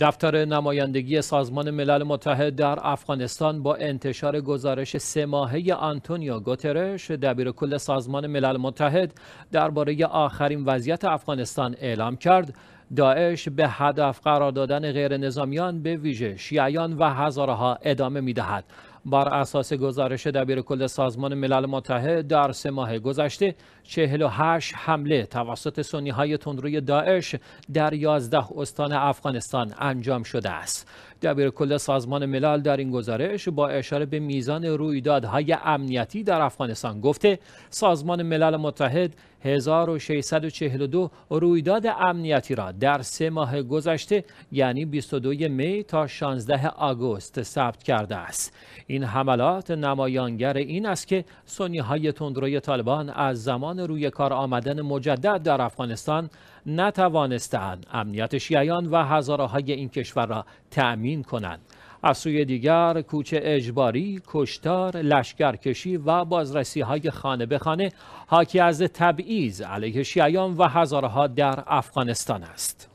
دفتر نمایندگی سازمان ملل متحد در افغانستان با انتشار گزارش سه ماهه آنتونیو گوترش دبیر کل سازمان ملل متحد درباره آخرین وضعیت افغانستان اعلام کرد داعش به هدف قرار دادن غیر نظامیان به ویژه شیعیان و هزارها ادامه می دهد. بر اساس گزارش دبیر کل سازمان ملل متحد در سه ماه گذشته 48 حمله توسط سنی های تندروی داعش در 11 استان افغانستان انجام شده است. دبیر کل سازمان ملل در این گزارش با اشاره به میزان رویدادهای امنیتی در افغانستان گفته سازمان ملل متحد 1642 رویداد امنیتی را در سه ماه گذشته یعنی 22 می تا 16 آگوست ثبت کرده است این حملات نمایانگر این است که سنی های تندروی طالبان از زمان روی کار آمدن مجدد در افغانستان نتوانستند امنیت شیعیان و هزاره این کشور را تأمین کنند از سوی دیگر کوچه اجباری، کشتار، لشکرکشی و بازرسی های خانه به خانه حاکی از تبعیض علیه شیعیان و هزارها در افغانستان است.